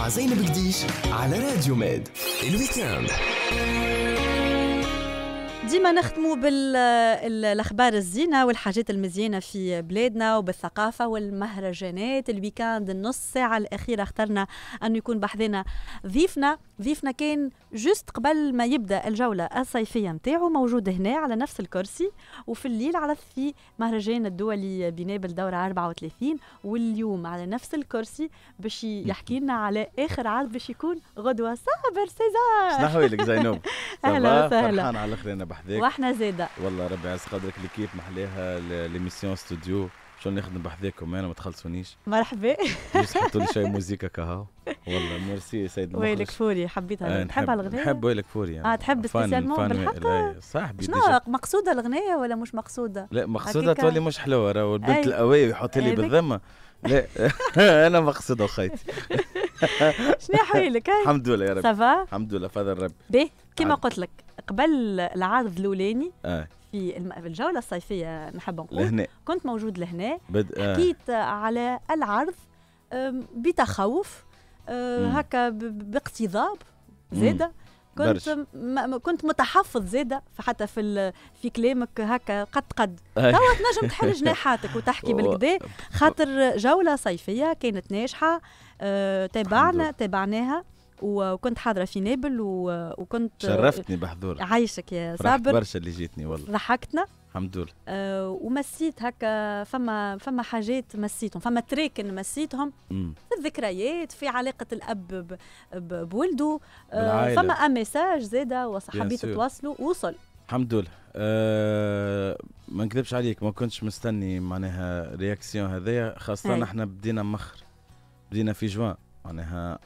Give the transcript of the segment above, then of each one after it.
مع زينب قديش على راديو ميد الويكاند ديما نختموا بالاخبار الزينه والحاجات المزيانه في بلادنا وبالثقافه والمهرجانات الويكاند النص ساعه الاخيره اخترنا انه يكون بحذنا ضيفنا ضيفنا كان جست قبل ما يبدا الجوله الصيفيه نتاعو موجود هنا على نفس الكرسي وفي الليل على في مهرجان الدولي بنابل دوره 34 واليوم على نفس الكرسي باش يحكي لنا على اخر عرض باش يكون غدوه صابر سيزار شنو لك زينب اهلا وسهلا فرحان على الاخرين بحذاك واحنا زاده والله ربي يعز قدرك لكيف محلاها ليميسيون ستوديو شو نخدم بحذاكم انا ما تخلصونيش مرحبا بس حطوا لي شويه موزيكا كهو والله ميرسي سيد المخرج ويلك فوري حبيتها آه تحب الغنية نحب ويلك فوري يعني. اه تحب سبيسيالمون بالحق صاحبي شنو مقصوده الغنية ولا مش مقصوده؟ لا مقصوده تولي مش حلوه راهو البنت القوية يحط لي بالذمه لا انا مقصوده خيتي شنو حويلك الحمد لله يا رب سافا الحمد لله فضل ربي بيه كيما قلت لك قبل العرض الاولاني آه. في الجوله الصيفيه نحب نقول لهنا. كنت موجود لهنا بد... آه. حكيت على العرض بتخوف آه، هكا باقتضاب زاده كنت م- كنت متحفظ زاده حتى في في كلامك هكا قد قد آه. توا تنجم تحل جناحاتك وتحكي بالكدا خاطر جوله صيفيه كانت ناجحه آه، تابعنا تابعناها وكنت حاضره في نابل وكنت شرفتني بحضورك عايشك يا صابر برشا اللي جيتني والله ضحكتنا الحمد لله آه ومسيت هكا فما فما حاجات مسيتهم فما تراكن مسيتهم في الذكريات في علاقه الاب بولده آه فما ميساج زاده وحبيت تواصلوا وصل الحمد لله أه ما نكذبش عليك ما كنتش مستني معناها رياكسيون هذايا خاصه احنا بدينا مخر بدينا في جوان معناها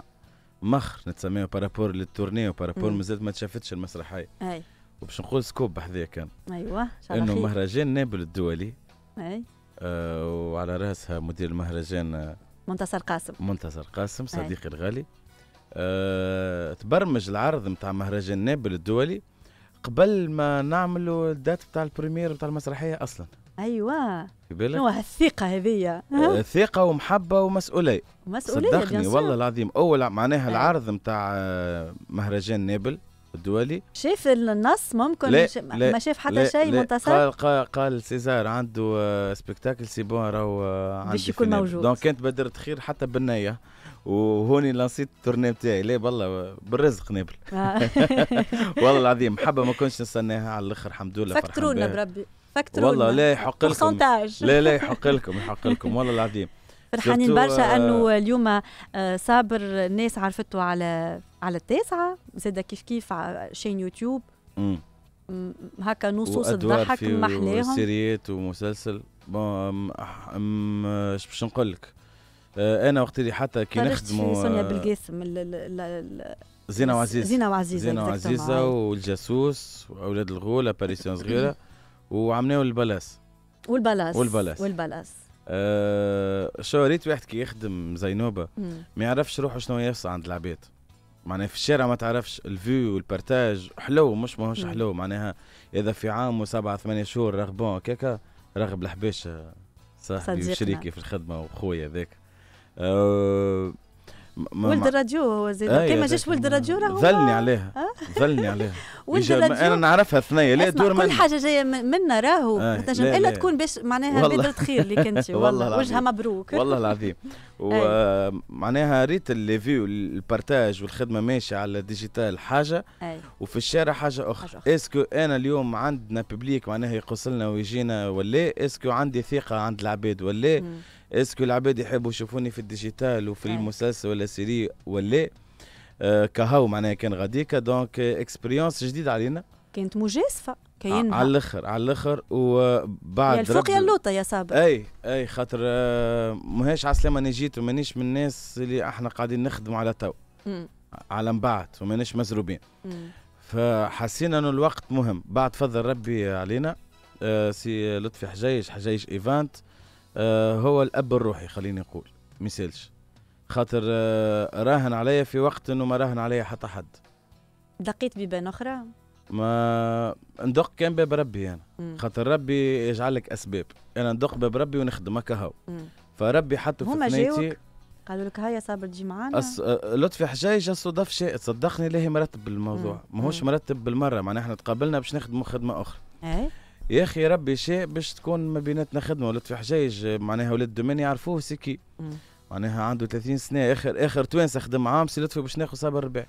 مخ نتسميه بارابور للتورنيه وبارابور مازالت ما تشافتش المسرحيه اي وباش نقول سكوب بحذية كان ايوه انه مهرجان نابل الدولي اي آه وعلى راسها مدير المهرجان آه، منتصر قاسم منتصر قاسم صديقي الغالي أه تبرمج العرض نتاع مهرجان نابل الدولي قبل ما نعملوا الدات بتاع البريمير بتاع المسرحيه اصلا ايوه في بالك شنو هالثقه هذيا أه؟ ثقه ومحبه ومسؤوليه مسؤوليه صدقني والله العظيم اول معناها أه. العرض نتاع آه، مهرجان نابل الدولي شاف النص ممكن لا مش لا ما شاف حتى شيء منتصر قال قال, قال سيزار عنده سبيكتاكل سبكتاكل سي بون راهو عنده يكون موجود دونك كانت بدرت خير حتى بالنيه وهوني لانسيت التورني بتاعي لا بالله بالرزق نابل والله العظيم حبه ما كنتش نستناها على الاخر الحمد لله فكرونا بربي فكتروا والله لا يحق لكم لا لا يحق لكم يحق لكم والله العظيم فرحانين برشا آه، انه اليوم آه، صابر الناس عرفته على على التاسعه زاد كيف كيف شين يوتيوب امم هكا نصوص الضحك محلاهم سيريات ومسلسل اش باش نقول لك آه، انا وقت اللي حتى كي نخدموا سونيا بالقاسم زينة وعزيز زينة وعزيز زينة وعزيزة والجاسوس واولاد الغول اباريسيون صغيره وعم ناول البلس والبلس والبلس والبلس أه شو ريت واحد كي يخدم زي نوبه ما يعرفش روحه شنو يصنع عند العبيد معناها في الشارع ما تعرفش الفيو والبرتاج حلو مش ماهوش حلو معناها اذا في عام وسبعة ثمانية شهور رغبون هكاكا رغب الحباشة صاحبي وشريكي في الخدمه وخويا ذاك أه ولد الراديو هو زاد كي ما جاش ولد الراديو راهو ظلني عليها ظلني عليها ولد الراديو انا نعرفها ثنيه لا دور كل حاجه جايه منا راهو آه تنجم الا تكون باش معناها بدر خير اللي كنتي والله وجهها مبروك والله العظيم ومعناها ريت اللي فيو البارتاج والخدمه ماشيه على الديجيتال حاجه وفي الشارع حاجه اخرى اسكو انا اليوم عندنا ببليك معناها يقصلنا ويجينا ولا اسكو إيه؟ عندي ثقه عند العباد ولا إيه؟ اسكو العباد يحبوا يشوفوني في الديجيتال وفي المسلسل ولا سيري ولا آه، كهو معناها كان غاديكا دونك اكسبيريونس جديد علينا كانت مجازفه كاين على الاخر على الاخر وبعد يا الفوق يا اللوطه يا صابر اي اي خاطر آه، ماهيش على السلامه انا جيت ومانيش من الناس اللي احنا قاعدين نخدموا على تو على من بعد ومانيش مزروبين فحسينا انه الوقت مهم بعد فضل ربي علينا آه، سي لطفي حجيج حجيج ايفانت آه، هو الاب الروحي خليني نقول مثالش خاطر آه، راهن عليا في وقت انه ما راهن عليا حتى حد دقيت بيبان اخرى ما ندق كان باب ربي انا يعني. خاطر ربي يجعل لك اسباب انا ندق باب ربي ونخدم هكا هو فربي حط في هما قالوا لك هيا صابر تجي معانا أص... آه، لطفي حجاج الصدف شاءت صدقني ليه مرتب الموضوع ماهوش مرتب بالمره معناها احنا تقابلنا باش نخدموا خدمه اخرى ايه يا اخي ربي شيء باش تكون ما بيناتنا خدمه ولطفي حجايج معناها ولاد دومين يعرفوه سيكي معناها عنده 30 سنه اخر اخر توانسه خدم عام سي لطفي باش ناخذ صابر ربيع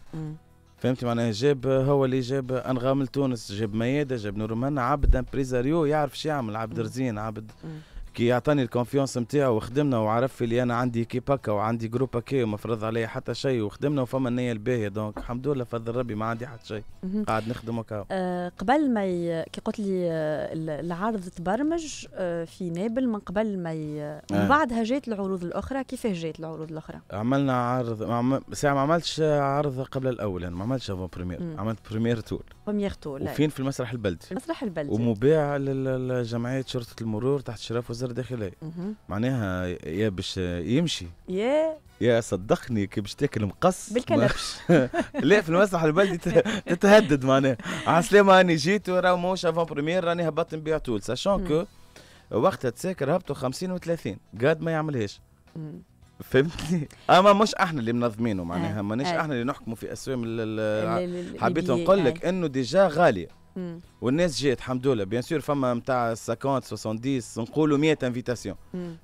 فهمتي معناها جاب هو اللي جاب انغام لتونس جاب مياده جاب نور عبد امبريزاريو يعرف شو يعمل عبد رزين عبد مم. كي يعطاني الكونفيونس نتاعو وخدمنا وعرف لي انا عندي كيب هكا وعندي جروب هكا ومفروض عليا حتى شيء وخدمنا وفما النيه الباهيه دونك الحمد لله فضل ربي ما عندي حتى شيء قاعد نخدم هكا أه قبل ما ي... كي قلت لي آه، العرض تبرمج آه، في نابل من قبل ما ي... آه. من بعدها جات العروض الاخرى كيف جات العروض الاخرى عملنا عرض ما ساعه ما عملتش عرض قبل الاول يعني ما عملتش افون بريمير عملت بريمير تور بريمير تور وفين في المسرح البلدي المسرح البلدي ومباع لجمعيه شرطه المرور تحت شرف وزاره الحجر الداخلية معناها يا باش يمشي يا يا صدقني كي باش تاكل مقص بالكلبش لا في المسرح البلدي تتهدد معناها على السلامه راني جيت وراه موش افون بريمير راني هبطت نبيع طول ساشون كو وقتها تساكر هبطوا 50 و30 قاد ما يعملهاش فهمتني اما مش احنا اللي منظمينه معناها آه. ماناش آه. احنا اللي نحكموا في اسوام حبيت نقول لك آه. انه ديجا غاليه والناس جات الحمد لله بيان سور فما نتاع 50 70 نقولوا 100 انفيتاسيون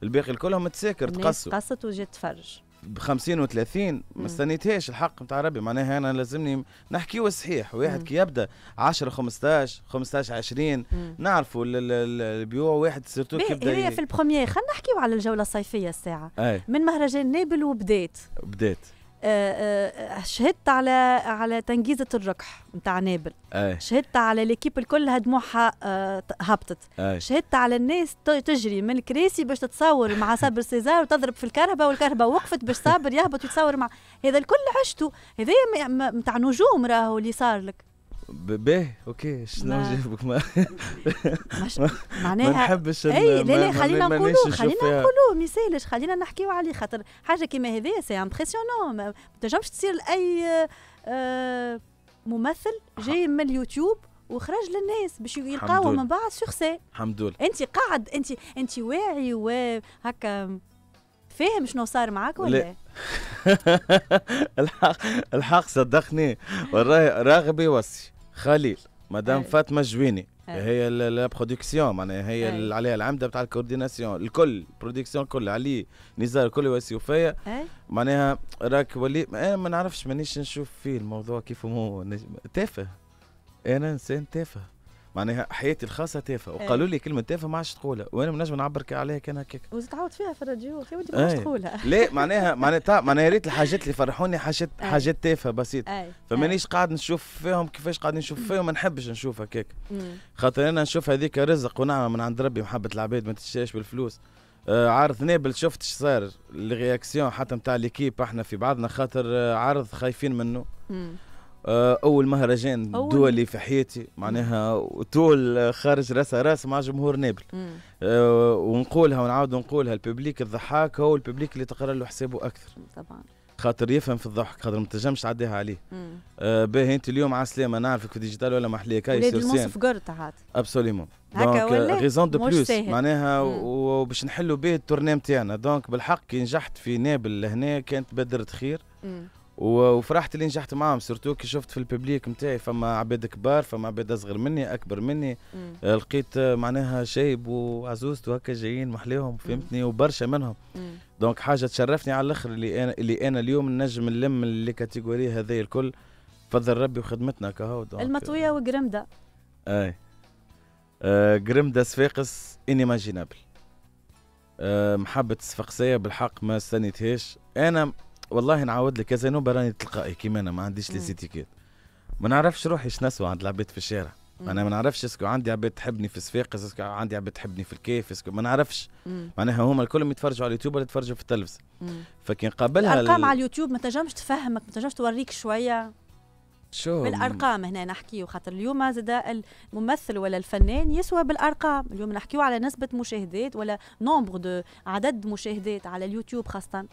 الباقي كلهم تساكر تقصوا قصت وجات تفرج ب 50 و30 ما استنيتهاش الحق نتاع ربي معناها انا لازمني نحكيو صحيح واحد كي يبدا 10 15 15 20 نعرفوا البيوع واحد سيرتو كي يبدا هي في البروميير خلينا نحكيو على الجوله الصيفيه الساعه أي. من مهرجان نابل وبدات بدات آه، آه، شهدت على على تنجيزه الركح نتاع نابل أي. شهدت على ليكيب الكل دموعها آه، هبطت أي. شهدت على الناس تجري من الكراسي باش تتصور مع صابر سيزار وتضرب في الكهرباء والكهرباء وقفت باش صابر يهبط ويتصور مع هذا الكل عشته هذا نتاع نجوم راهو اللي صار لك باهي اوكي شنو جابك ما معناها ما نحبش اي لا لا خلينا نقولوه خلينا نقولوه ما يسالش خلينا نحكيو عليه خاطر حاجه كيما هذيا سي امبرسيونون ما تنجمش تصير لاي آه، ممثل جاي من اليوتيوب وخرج للناس باش يلقاو من بعد سوكسي الحمد لله انت قاعد انت انت واعي وهكا فاهم شنو صار معاك ولا لا. الحق الحق صدقني والله راغب يوصي خليل مدام فاطمه جويني هي لا برودكسيون معناها هي اللي عليها العمده بتاع الكورديناسيون الكل برودكسيون كل علي نزار كل وفيا معناها راك ولي انا إيه، ما نعرفش مانيش نشوف فيه الموضوع كيف هو تافه انا انسان تافه معناها حياتي الخاصه تافهه إيه. وقالوا لي كلمه تافهه ما عادش تقولها وانا نجم نعبر عليها كان هكاك وتعاود فيها في الراديو اخي وانت ما عادش إيه. تقولها لا معناها معناها معناها يا ريت الحاجات اللي فرحوني حاجات إيه. حاجات تافهه بسيطه فمانيش قاعد نشوف فيهم كيفاش قاعد نشوف فيهم ما نحبش نشوف هكاك خاطر انا نشوف هذيك رزق ونعمه من عند ربي محبه العباد ما تشتريش بالفلوس آه، عرض نابل شفت ايش صار الرياكسيون حتى نتاع ليكيب احنا في بعضنا خاطر آه، عرض خايفين منه آه، اول مهرجان أول. دولي في حياتي معناها وطول خارج راس راس مع جمهور نابل أه ونقولها ونعاود نقولها الببليك الضحاك هو الببليك اللي تقرا له حسابه اكثر طبعا خاطر يفهم في الضحك خاطر ما تنجمش تعديها عليه آه باهي انت اليوم على السلامه نعرفك في ديجيتال ولا محليه كاي سيرسيان سين في قرط عاد ابسوليمون دونك ريزون دو بلوس معناها وباش نحلوا به التورنيه نتاعنا دونك بالحق كي نجحت في نابل لهنا كانت بدرت خير مم. وفرحت اللي نجحت معاهم سورتو كي شفت في الببليك نتاعي فما عباد كبار فما عباد اصغر مني اكبر مني مم. آه، لقيت آه، معناها شايب وعزوزت وهكا جايين محليهم فهمتني وبرشا منهم مم. دونك حاجه تشرفني على الاخر اللي انا اللي انا اليوم نجم نلم اللي كاتيجوري هذايا الكل فضل ربي وخدمتنا كهو آه. المطويه وجرمده اي آه جرمده صفاقس انيماجينابل آه محبه صفاقسيه بالحق ما استنيتهاش انا والله نعاود لك كازينو براني راني تلقائي كيما انا ما عنديش ليزيتيكيت ما نعرفش روحي شنسوى عند العباد في الشارع انا ما نعرفش اسكو عندي عباد تحبني في الصفاقس اسكو عندي عباد تحبني في الكيف اسكو ما نعرفش معناها هما الكل يتفرجوا على اليوتيوب ولا يتفرجوا في التلفزه فكي نقابلها الارقام لل... على اليوتيوب ما تنجمش تفهمك ما تنجمش توريك شويه شو بالارقام هنا نحكيو خاطر اليوم زاد الممثل ولا الفنان يسوى بالارقام اليوم نحكيو على نسبه مشاهدات ولا نومبر دو عدد مشاهدات على اليوتيوب خاصه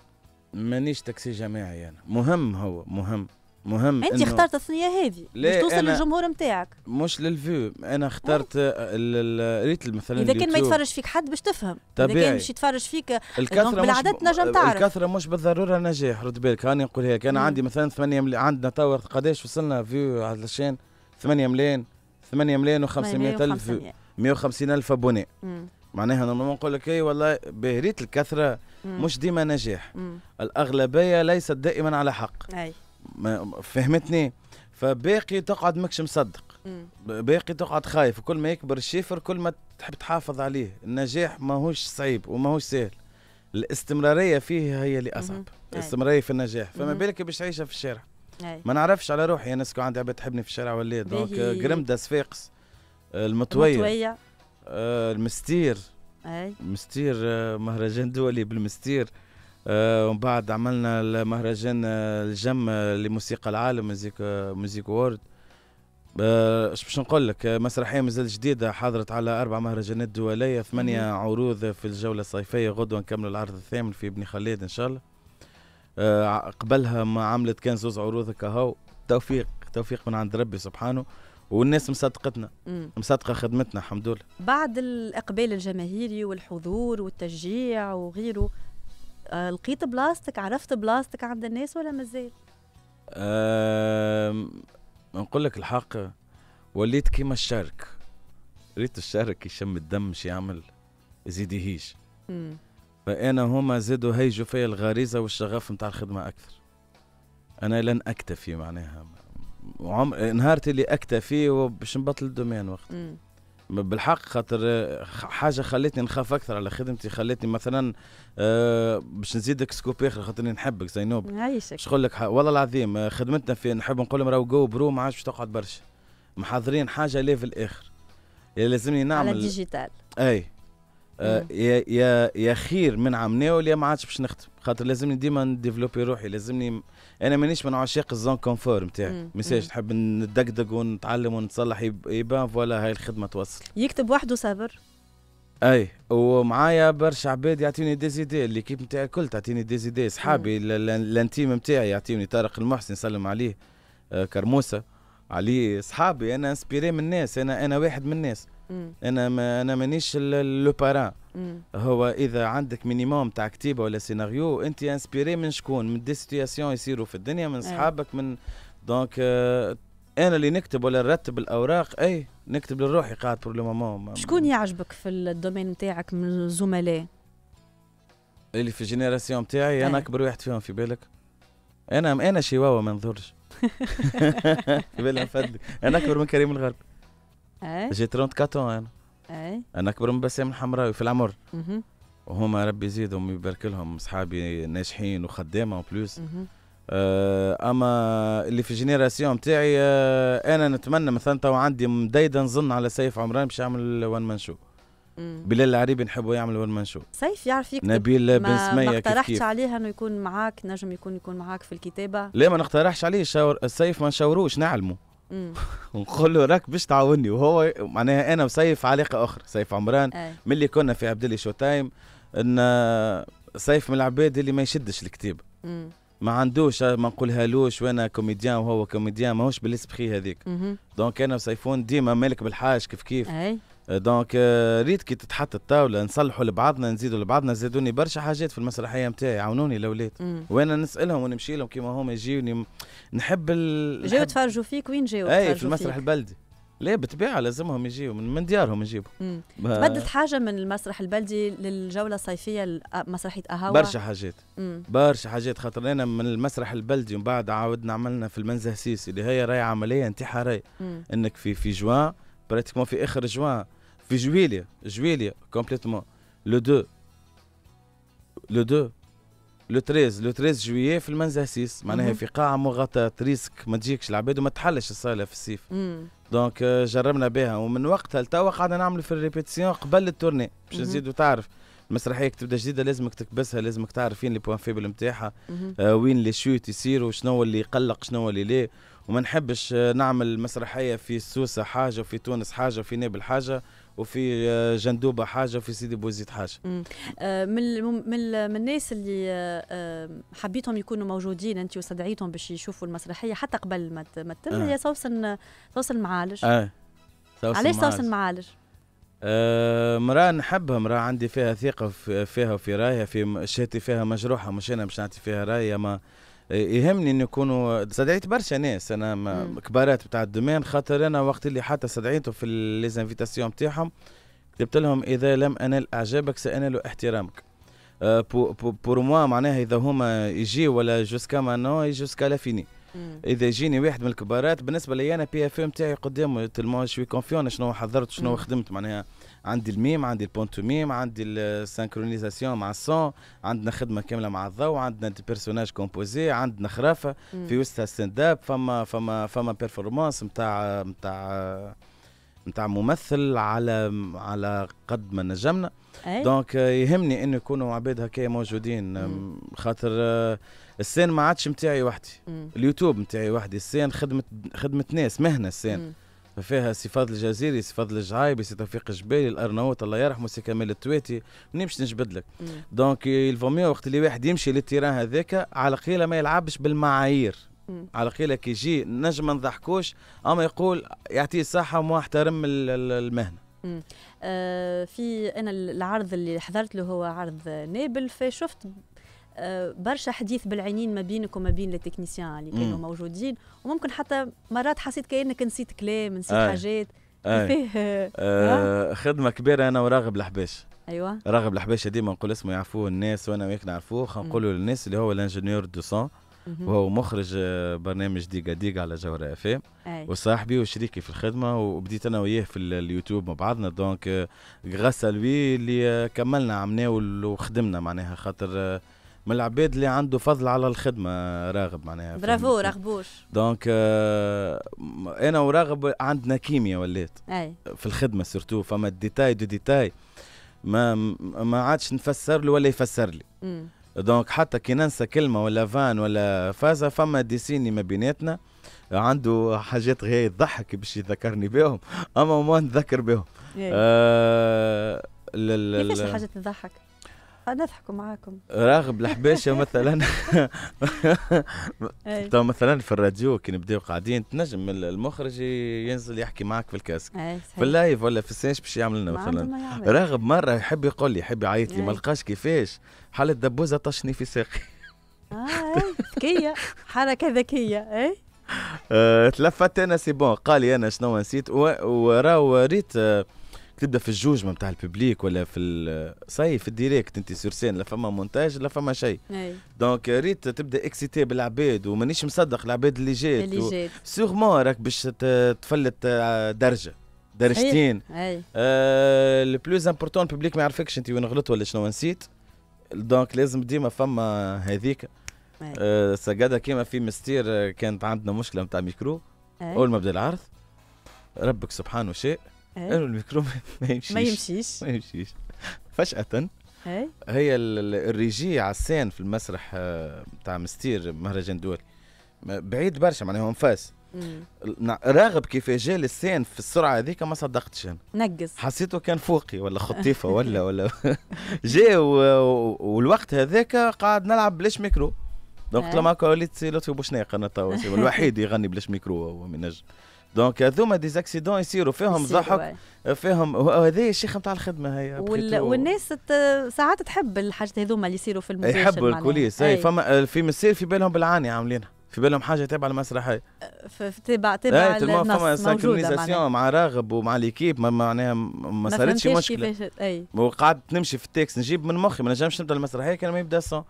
مانيش تاكسي جماعي انا مهم هو مهم مهم انت اخترت الثنيه هذه باش توصل للجمهور نتاعك مش للفيو انا اخترت آه، ريت مثلا اذا كان ما يتفرج فيك حد باش تفهم طبيعي اذا كان باش يتفرج فيك الكثره بالعدد تنجم تعرف الكثره مش بالضروره نجاح رد بالك راني نقول هيك انا عندي مثلا 8 مليون عندنا تو قداش وصلنا فيو على الشين 8 ملايين 8 ملايين و500 الف 150 الف ابوني معناها لما نقول لك اي والله بهريت الكثره مم. مش ديما نجاح مم. الاغلبيه ليست دائما على حق أي. فهمتني فباقي تقعد ماكش مصدق باقي تقعد خايف وكل ما يكبر الشيفر كل ما تحب تحافظ عليه النجاح ماهوش صعيب وماهوش سهل الاستمراريه فيه هي اللي اصعب الاستمراريه في النجاح فما بالك باش تعيشها في الشارع أي. ما نعرفش على روحي انا سكو عندي عباد تحبني في الشارع ولا دونك قرمده صفاقس المطويه, المطوية. آه، المستير اي مستير آه، مهرجان دولي بالمستير آه، ومن بعد عملنا المهرجان الجم لموسيقى العالم ميوزيك ميوزيك وورد اش باش نقول لك مسرحيه مازال جديده حضرت على اربع مهرجانات دوليه ثمانيه عروض في الجوله الصيفيه غدوه نكملوا العرض الثامن في ابن خليد ان شاء الله قبلها ما عملت كان زوز عروض كهو توفيق توفيق من عند ربي سبحانه والناس مصدقتنا مصدقه خدمتنا الحمد لله بعد الاقبال الجماهيري والحضور والتشجيع وغيره آه، لقيت بلاستك عرفت بلاستك عند الناس ولا مازال؟ أه نقول لك الحق وليت كيما الشارك ريت الشارك يشم الدم شي يعمل يزيديهيش فانا هما زادوا هيجوا فيا الغريزه والشغف نتاع الخدمه اكثر انا لن اكتفي معناها وعم... نهارت اللي اكتفي باش وباش نبطل الدومين وقت بالحق خاطر حاجه خلتني نخاف اكثر على خدمتي خلتني مثلا أه باش نزيدك سكوب اخر خاطرني نحبك زينوب نعيشك شغل لك والله العظيم آه، خدمتنا في نحب نقول لهم راهو جو برو ما عادش تقعد برشا محضرين حاجه ليفل اخر لازمني نعمل على الديجيتال اي آه، يا يا يا خير من ناول يا ما عادش باش نخدم خاطر لازمني ديما نديفلوبي روحي لازمني انا مانيش من عشاق الزون كونفور نتاعي ميساج نحب ندقدق ونتعلم ونتصلح يبان فوالا هاي الخدمه توصل يكتب وحده صابر اي ومعايا برشا عباد يعطيني دي زيدي ليكيب نتاعي الكل تعطيني دي زيدي صحابي الانتيم نتاعي يعطيني طارق المحسن يسلم عليه آه، كرموسه عليه صحابي انا انسبيري من الناس انا انا واحد من الناس انا ما انا مانيش لو بارون هو اذا عندك مينيموم تاع كتيبه ولا سيناريو انت انسبيري من شكون من دي سيتياسيون يصيروا في الدنيا من اصحابك إيه. من دونك آه انا اللي نكتب ولا نرتب الاوراق اي نكتب لروحي قاعد بور لو شكون يعجبك في الدومين نتاعك من الزملاء اللي في الجينيراسيون نتاعي انا إيه. اكبر واحد فيهم في بالك انا انا شيواوا ما نظهرش بالله انا اكبر من كريم الغرب اي جي 34 انا اي انا اكبر من بسام الحمراوي في العمر وهما ربي يزيدهم ويبارك لهم اصحابي ناجحين وخدامه اون آه، بلوس اما اللي في الجينيراسيون آه انا نتمنى مثلا تو عندي مديده نظن على سيف عمران باش يعمل وان مان شو بلال العريبي نحبه يعمل وان مان شو سيف يعرف يكتب نبيل بن سميه ما اقترحتش عليه انه يكون معاك نجم يكون يكون معاك في الكتابه لا ما نقترحش عليه شاور السيف ما نشاوروش نعلمه ونقول له راك باش تعاوني وهو معناها انا وسيف علاقه اخرى سيف عمران أي. من اللي كنا في عبد شو تايم ان سيف من العباد اللي ما يشدش الكتاب ما عندوش ما نقولهالوش وانا كوميديان وهو كوميديان ماهوش بالاسبخي هذيك دونك انا وسيفون ديما مالك بالحاج كيف كيف أي. دونك آه، ريت كي تتحط الطاوله نصلحوا لبعضنا نزيدوا لبعضنا زادوني برشا حاجات في المسرحيه نتاعي عاونوني الاولاد وانا نسالهم ونمشي لهم كيما هما يجيوني نحب ال... جاو تفرجوا فيك وين جاو اي في المسرح فيك. البلدي لا بالطبيعه لازمهم يجيو من ديارهم يجيبوا تبدلت حاجه من المسرح البلدي للجوله الصيفيه آه، مسرحيه اهوا برشا حاجات مم. برشا حاجات خاطر انا من المسرح البلدي ومن بعد عاودنا عملنا في المنزه سيسي اللي هي راي عمليه انتحاريه انك في في جوان براتيكمون في اخر جوان في جويليا جويليا كومبليتمون لو دو لو دو لو 13 لو 13 جويي في المنزه 6 معناها في قاعه مغطاه ريسك ما تجيكش العباد وما تحلش الصاله في الصيف دونك جربنا بها ومن وقتها لتوا قعدنا نعملوا في الريبيتيسيون قبل التورني باش نزيدوا تعرف المسرحيه تبدا جديده لازمك تكبسها لازمك تعرف فين لي بوان فيبل نتاعها آه وين لي شوت يصيروا شنو اللي يقلق شنو اللي لا وما نحبش نعمل مسرحيه في سوسه حاجه وفي تونس حاجه وفي نابل حاجه وفي آه، جندوبه حاجه وفي سيدي بوزيد حاجه آه من من الناس اللي آه،, آه حبيتهم يكونوا موجودين انت واستدعيتهم باش يشوفوا المسرحيه حتى قبل ما ما تتم آه. هي سوسن سوسن معالج اه سوسن علاش سوسن معالج؟ آه مرأة نحبها مرأة عندي فيها ثقة فيها وفي رايها في شاتي فيها مجروحة مش أنا مش نعطي فيها رايها ما يهمني انه يكونوا استدعيت برشا ناس انا كبارات بتاع الدومين خاطر انا وقت اللي حتى استدعيته في ليزانفيتاسيون بتاعهم كتبت لهم اذا لم انال اعجابك سانال احترامك بور آه، موا معناها اذا هما يجي ولا جوسكا ما نو جوسكا لا فيني اذا يجيني واحد من الكبارات بالنسبه لي انا بي اف ام تاعي قدامه تلمون شوي كونفيون شنو حضرت شنو خدمت معناها عندي الميم عندي البونتوميم عندي السنكرونيزاسيون مع الصون عندنا خدمه كامله مع الضوء عندنا بيرسوناج كومبوزي عندنا خرافه مم. في وسطها ستاند اب فما فما فما بيرفورمانس نتاع نتاع نتاع ممثل على على قد ما نجمنا دونك آه، يهمني انه يكونوا عباد هكايا موجودين خاطر آه، السين ما عادش نتاعي وحدي اليوتيوب نتاعي وحدي السين خدمه خدمه ناس مهنه السين مم. ففيها سي فاضل الجزيري سي فاضل الجعايبي سي توفيق الجبالي الارناوط الله يرحمه سي كمال التواتي منين باش نجبد لك دونك الفوميو وقت اللي واحد يمشي للتيران هذاك على قيله ما يلعبش بالمعايير على قيله كي يجي نجم ما نضحكوش اما يقول يعطيه الصحه وما احترم المهنه آه، في انا العرض اللي حضرت له هو عرض نابل فشفت آه، برشا حديث بالعينين ما بينك وما بين التكنيسيان اللي كانوا موجودين وممكن حتى مرات حسيت كانك نسيت كلام نسيت آه. حاجات آه. فيه آه. آه خدمه كبيره انا وراغب الحباش ايوه راغب الحباش ديما نقول اسمه يعرفوه الناس وانا وياك نعرفوه نقولوا للناس اللي هو الانجنيور دو سون وهو مخرج برنامج ديجا ديجا على جوهرة اف ام وصاحبي وشريكي في الخدمه وبديت انا وياه في اليوتيوب مع بعضنا دونك غاسا لوي اللي كملنا عملنا وخدمنا معناها خاطر من العباد اللي عنده فضل على الخدمه راغب معناها برافو راغبوش دونك آه انا وراغب عندنا كيمياء ولات أي. في الخدمه سورتو فما ديتاي دو ديتاي ما ما عادش نفسر له ولا يفسر لي م. دونك حتى كي ننسى كلمه ولا فان ولا فازه فما ديسيني ما بيناتنا عنده حاجات غير تضحك باش يذكرني بهم اما ما نذكر بهم إيه. آه، كيفاش الحاجات تضحك نضحكوا معاكم راغب الحباشة مثلا تو مثلا في الراديو كي نبداو قاعدين تنجم المخرج ينزل يحكي معك في الكاسك إيه، في اللايف ولا في السينش باش يعمل لنا مثلا راغب مرة يحب يقول لي يحب يعيط لي إيه. ما لقاش كيفاش حالة دبوزة طشني في ساقي اه إيه، ذكية حركة ذكية اي آه، تلفت انا سي بون قال لي انا شنو نسيت وراه ريت آه، تبدا في الجوجمه نتاع الببليك ولا في صاي في الديريكت انت سورسين لا فما مونتاج لا فما شيء دونك ريت تبدا اكسيتي بالعباد ومانيش مصدق العباد اللي جات اللي جات سيغمون راك باش تفلت درجه درجتين اي آه البلوز امبورتون الببليك ما يعرفكش انت وين غلطت ولا شنو نسيت دونك لازم ديما فما هذيك آه، سجادة كيما في مستير آه، كانت عندنا مشكله نتاع ميكرو اول ما بدا العرض ربك سبحانه شاء انه الميكروب ما يمشيش ما يمشيش ما يمشيش فجأة إيه؟ هي, هي الريجي عسان في المسرح آه، تاع مستير مهرجان دولي بعيد برشا معناها انفاس راغب كيف جاء للسين في السرعه هذيك ما صدقتش انا نقص حسيته كان فوقي ولا خطيفه ولا ولا جاء والوقت هذاك قاعد نلعب بلاش ميكرو دونك إيه؟ لما وليت لطفي بوشناق انا الوحيد يغني بلاش ميكرو هو من نجم دونك هذوما دي اكسيدون يصيروا فيهم ضحك فيهم وهذه الشيخ نتاع الخدمه هي وال... والناس ساعات تحب الحاجات هذوما اللي يصيروا في المباشر يحبوا الكوليس اي فما في مسير في بالهم بالعاني عاملينها في بالهم حاجه تابعه للمسرحيه أه، تبع تبع ايه تلمو فما سانكرونيزاسيون مع راغب ومع ليكيب معناها ما صارتش مشكله اي وقعدت نمشي في التاكس نجيب من مخي ما نجمش نبدا المسرحيه كان ما يبدا الصون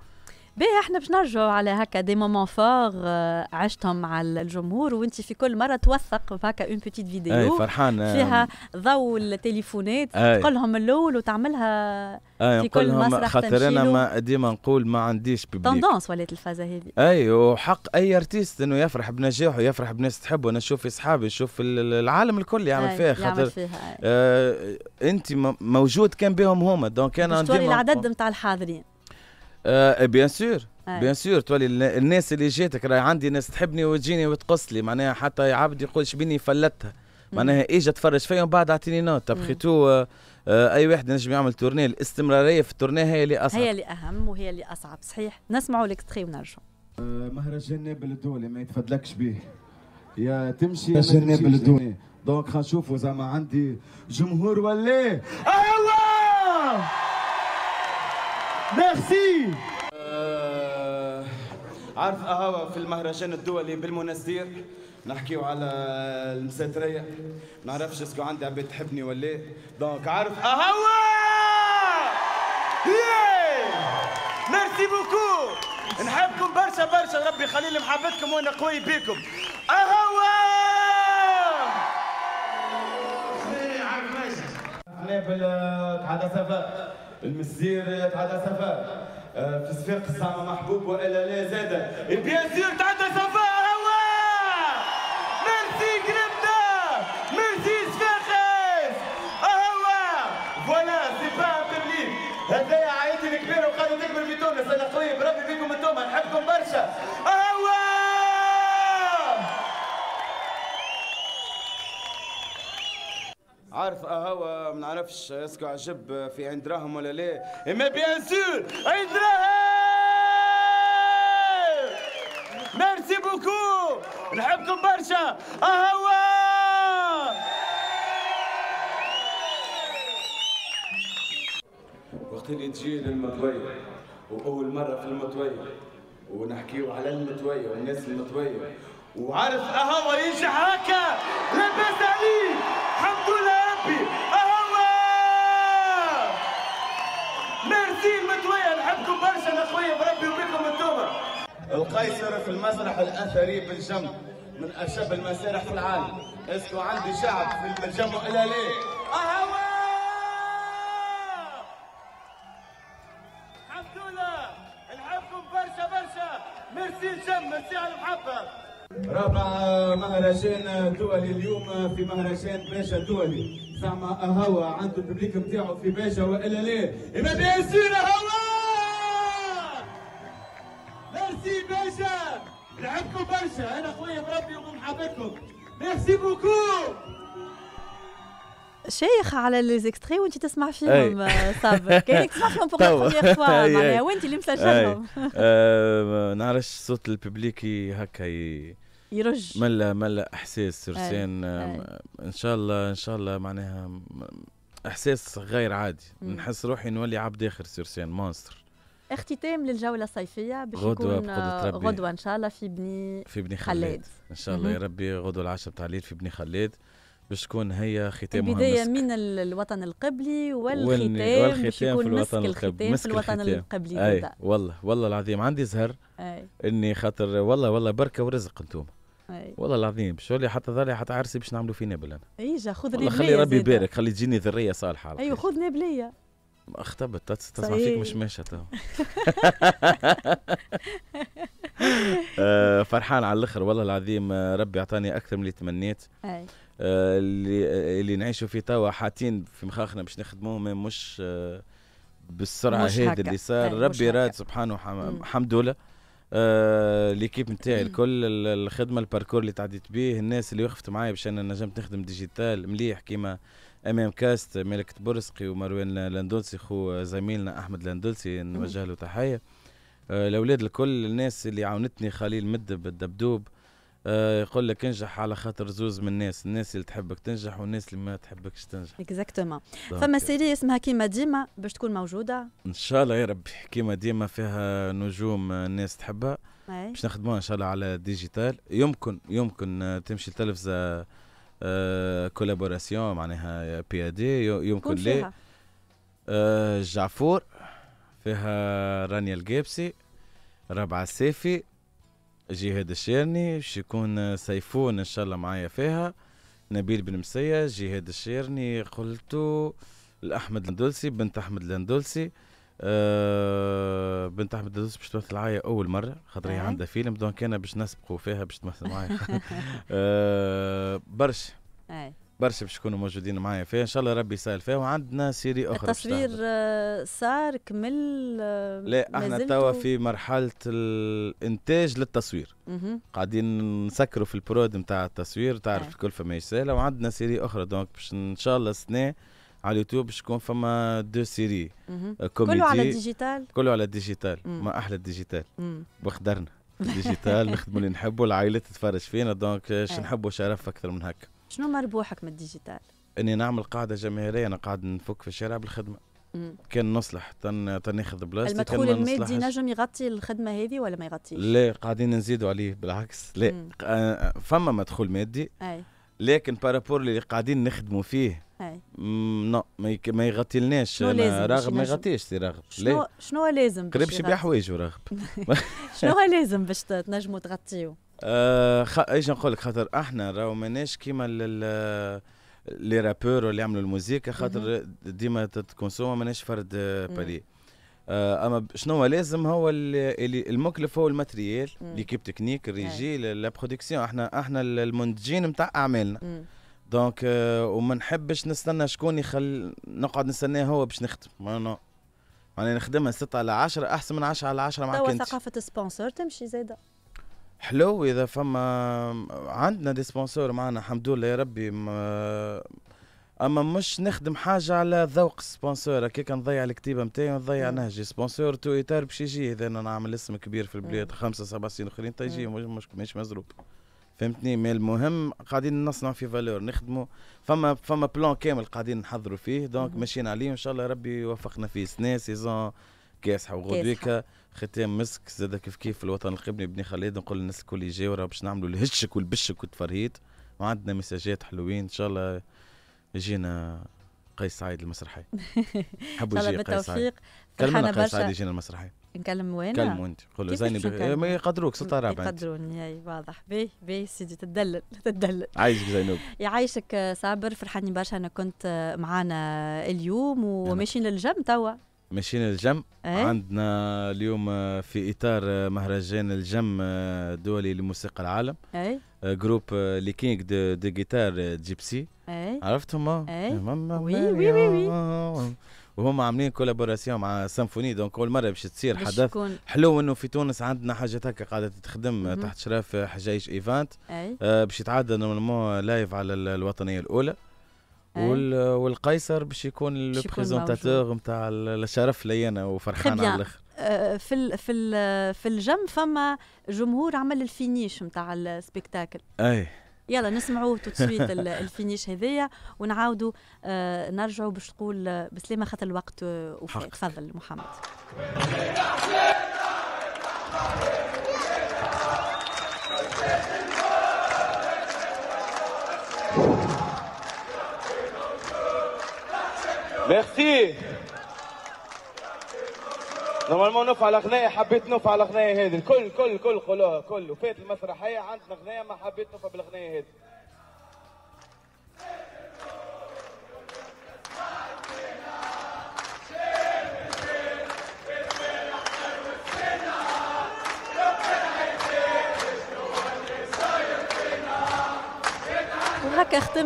باهي احنا باش نرجعوا على هكا دي مومون فور عشتهم مع الجمهور وانت في كل مره توثق هكا اون بوتيت فيديو اي فرحان آه. فيها ضوء التليفونات تقول لهم الاول وتعملها في كل مسرح خاطر انا ما ديما نقول ما عنديش بيبليك توندونس ولات الفازه هذه اي وحق اي ارتيست انه يفرح بنجاحه يفرح بناس تحبه انا نشوف اصحابي نشوف العالم الكل يعمل فيها خاطر آه انت موجود كان بهم هما دونك انا عندي العدد نتاع الحاضرين آه بيان سور أيه. بيان سور تولي الناس اللي جاتك راهي عندي ناس تحبني وتجيني وتقص لي معناها حتى عبد يقول شبيني فلتها معناها اجى تفرج فيا ومن بعد اعطيني نوت طب آه،, آه اي واحد نجم يعمل تورنيه الاستمراريه في التورنيه هي اللي اصعب هي اللي اهم وهي اللي اصعب صحيح نسمعوا لك تخي ونرجعوا آه، مهرجان نابل الدولي ما يتفدلكش به يا تمشي مهرجان نابل الدولي دونك خنشوفوا زعما عندي جمهور ولا الله ميرسي آه، عارف اهوا في المهرجان الدولي بالمنستير نحكيو على المساترية ما نعرفش اسكو عندي عباد تحبني ولا ايه دونك عارف اهوا ميرسي بوكو نحبكم برشا برشا ربي يخلي لي محبتكم وانا قوي بيكم اهوا انا بالقعدة سفر المسير تعدى سفر آه، في صفاق السامة محبوب والا لا زادة البيانسير سير تعدى سفاه هذايا عائلتي الكبيره وقاعده تكبر في تونس انا قريب ربي فيكم انتم نحبكم برشا أهوه عارف اهوا ما نعرفش اسكو عجب في عند راهم ولا لا اما بيان سور عند راهم ميرسي بوكو نحبكم برشا اهوا وقت اللي تجي للمطوية وأول مرة في المطوية ونحكيو على المطوية والناس المطوية وعارف أهوا ينجح هكا لاباس عليه الحمد لله طيب ربي يبيكم القيصر في المسرح الاثري بالجم من اشب المسارح في العالم اسكو عندي شعب في الجم الى ليه اهوا الحمد لله نحبكم برشا برشا ميرسي الجم ميرسي على المحبه رابع مهرجان دولي اليوم في مهرجان باشا دولي زعما هوا عنده الببليك نتاعو في باشا والا ليه؟ إما بيسير هوا ميرسي بوكو شيخ على لي زيكستري وانت تسمع فيهم صابر آه، كانك تسمع فيهم بوغ بروميير فوا معناها وانت اللي مسجلهم نعرفش صوت الببليك هكا يرج ملا ملا احساس رسين ان شاء الله ان شاء الله معناها احساس غير عادي نحس روحي نولي عبد اخر سيرسين مونستر اختتام للجوله الصيفيه باش يكون آه، غدوه ان شاء الله في بني في بني خلاد, خلاد. ان شاء الله يا ربي غدوه العشرة بتاع الليل في بني خلاد باش تكون هي ختام البداية من الوطن القبلي والختام والختام في الوطن القبلي مسك في الوطن القبلي أي والله والله العظيم عندي زهر أي. اني خاطر والله والله بركه ورزق انتم أي. والله العظيم شو اللي حتى ظلي حتى عرسي باش نعملوا في نابل انا اي جا خذ والله خلي ربي يبارك خلي تجيني ذريه صالحه ايوه خذ نابليه اختبط تسمع فيك ماشي تو طيب. آه، فرحان على الاخر والله العظيم آه، ربي اعطاني اكثر من اللي تمنيت آه، اللي اللي نعيشوا فيه توا حاتين في مخاخنا باش نخدموهم مش بالسرعه هذه اللي صار ربي راد سبحانه الحمد لله ليكيب نتاعي الكل الخدمه الباركور اللي تعديت بيه الناس اللي وقفت معايا باش انا نجمت نخدم ديجيتال مليح كيما امام كاست ملك برسقي ومروان لندلسي خو زميلنا احمد لندلسي نوجه له تحيه الاولاد آه، الكل الناس اللي عاونتني خليل مد بالدبدوب آه، يقول لك انجح على خاطر زوز من الناس الناس اللي تحبك تنجح والناس اللي ما تحبكش تنجح اكزاكتومون فما euh, سيري اسمها كيما ديما باش تكون موجوده ان شاء الله يا ربي كيما ديما فيها نجوم الناس تحبها باش نخدموها ان شاء الله على ديجيتال يمكن يمكن تمشي التلفزه كولابوراسيون آه، معناها بي بيادي يوم كل آه جعفور فيها رانيا القابسي ربع السيفي جهاد الشيرني باش يكون سيفون ان شاء الله معايا فيها نبيل بن مسية جهاد الشيرني قلتو الاحمد الاندلسي بنت احمد الاندلسي آه بنت احمد الدوس باش تمثل معايا اول مره خاطر هي عندها فيلم دونك انا باش نسبقوا فيها باش تمثل معايا آه برشا برشا باش يكونوا موجودين معايا فيها ان شاء الله ربي يسهل فيها وعندنا سيري اخرى التصوير صار آه، كمل آه، لا احنا توا في مرحله الانتاج للتصوير قاعدين نسكروا في البرود نتاع التصوير تعرف الكلفه ماهيش سهله وعندنا سيري اخرى دونك باش ان شاء الله السنه على اليوتيوب شكون فما دو سيري آه، كوميدي كله على الديجيتال كله على الديجيتال ما احلى الديجيتال وخدرنا الديجيتال نخدموا اللي نحبوا العائلة تتفرج فينا دونك شنو نحبوا شرف اكثر من هكا شنو مربوحك من الديجيتال اني نعمل قاعده جماهيريه انا قاعد نفك في الشارع بالخدمه كان نصلح تن تناخذ بلاصه المدخول المادي نجم يغطي الخدمه هذه ولا ما يغطيش؟ لا قاعدين نزيدوا عليه بالعكس لا فما مدخول مادي أي. لكن بارابور اللي قاعدين نخدموا فيه نو ما يغطيلناش راغب ما يغطيش سي راغب شنو شنو لازم قريب شي بحوايج راغب شنو لازم باش تنجموا تغطيو آه، ايش نقول لك خاطر احنا راهو ماناش كيما لي رابور اللي يعملوا الموسيقى خاطر ديما تكونسوم ماناش فرد بالي آه، اما شنو لازم هو اللي المكلف هو الماتريال ليكيب تكنيك الريجي لا برودكسيون احنا احنا المنتجين نتاع اعمالنا دونك euh, وما نحبش نستنى شكون يخل نقعد نستناه هو باش نخدم نو انا نخدمها 6 على 10 احسن من 10 على 10 معك انت ثقافه سبونسور تمشي زاده حلو اذا فما عندنا دي سبونسور معنا الحمد لله يا ربي ما... اما مش نخدم حاجه على ذوق سبونسور هكاك نضيع الكتيبه نتاعي ونضيع نهجي سبونسور تويتر باش يجي اذا انا نعمل اسم كبير في البلاد خمسه سبع سنين اخرين تيجي مش مش, مش مزروب فهمتني مي المهم قاعدين نصنع في فالور نخدموا فما فما بلان كامل قاعدين نحضروا فيه دونك ماشيين عليه وان شاء الله ربي يوفقنا فيه سنه سيزون كاسحه وغدويكا ختام مسك زاد كيف كيف الوطن القبلي بني خالد نقول للناس الكل يجي راه باش نعملوا الهشك والبشك والتفرهيد وعندنا مساجات حلوين ان شاء الله يجينا قيس سعيد المسرحي حبوا يجي قيس سعيد كلمنا قيس سعيد يجينا المسرحيه نكلم وين كلموا انت قولوا زينب ما يقدروك سلطه رابعه يقدروني اي واضح باهي باهي سيدي تدلل تدلل عايشك زينب يعيشك صابر فرحانين برشا انا كنت معانا اليوم وماشيين للجم توا ماشيين الجم أيه؟ عندنا اليوم في اطار مهرجان الجم الدولي لموسيقى العالم اي جروب لي كينغ دو, دي جيتار جيبسي اي عرفتهم آه. اي وي وي وي, وي. وهم عاملين كولابوراسيون مع سيمفوني دونك كل مره باش تصير حدث حلو انه في تونس عندنا حاجه هكا قاعده تتخدم تحت شراف حجايج ايفانت آه باش يتعدى نورمالمون لايف على الوطنيه الاولى وال... والقيصر باش يكون البريزونتاتور نتاع الشرف لي انا وفرحان على الاخر آه، في في في الجم فما جمهور عمل الفينيش نتاع السبيكتاكل اي يلا نسمعوا تصويت الفينيش هذية ونعاودوا آه، نرجعوا باش تقول آه، بسلامه خاطر الوقت آه، وفات تفضل محمد Merci. نعم. نعم. نعم. نوف على اغنيه حبيت على اغنيه هذه الكل كل كل كله كله فات المسرحيه عندنا اغنيه ما حبيت نفعل بالغناية هذه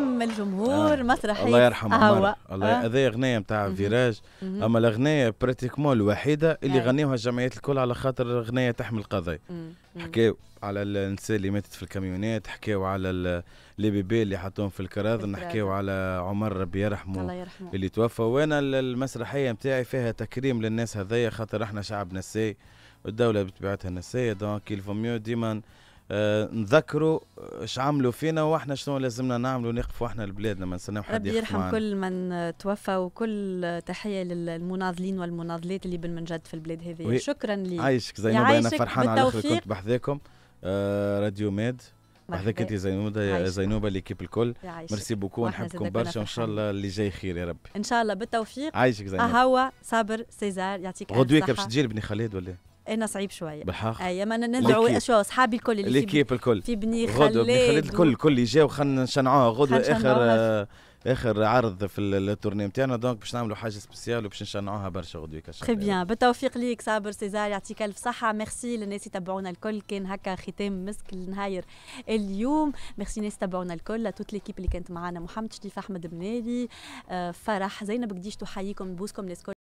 يلم الجمهور آه. مسرحيه الله يرحم عمر الله هذا آه. هذه اغنيه نتاع فيراج اما الاغنيه براتيكمون الوحيده اللي آه. غنيوها الجمعيات الكل على خاطر اغنيه تحمل قضايا حكاو على النساء اللي ماتت في الكاميونات حكاو على لي بيبي اللي حطوهم في الكراذن نحكيو على عمر ربي يرحمه الله يرحمه اللي توفى وانا المسرحيه نتاعي فيها تكريم للناس هذيا خاطر احنا شعب نسي والدوله بطبيعتها نسي دونك الفوميو ميو ديما آه، نذكروا اش عملوا فينا واحنا شنو لازمنا نعملوا نقفوا احنا لبلادنا ما نستناو حد ربي يرحم كل من توفى وكل تحيه للمناضلين والمناضلات اللي بن من جد في البلاد هذه شكرا لي عايشك ما انا فرحان على الاخر كنت بحذاكم آه راديو ماد بحذاك انت زينوبه زينوبه ليكيب الكل ميرسي بوكو نحبكم برشا وان شاء الله اللي جاي خير يا ربي ان شاء الله بالتوفيق عايشك زينب هو صابر سيزار يعطيك الصحه غدويك باش تجي لبني خالد ولا انا ايه صعيب شويه بالحق اي آه، ما ندعو شو اصحابي الكل اللي ليكيب الكل في بني خالد بني خالد الكل الكل اللي جاو خلينا نشنعوها غدوه اخر آه اخر عرض في التورني نتاعنا دونك باش نعملوا حاجه سبيسيال وباش نشنعوها برشا غدوه كاش تري بيان بالتوفيق ليك صابر سيزار يعطيك الف صحه ميرسي للناس يتبعونا الكل كان هكا ختام مسك النهاير اليوم ميرسي الناس تبعونا الكل لتوت ليكيب اللي كانت معنا محمد شريف احمد بنادي فرح زينب قديش تحييكم بوسكم الكل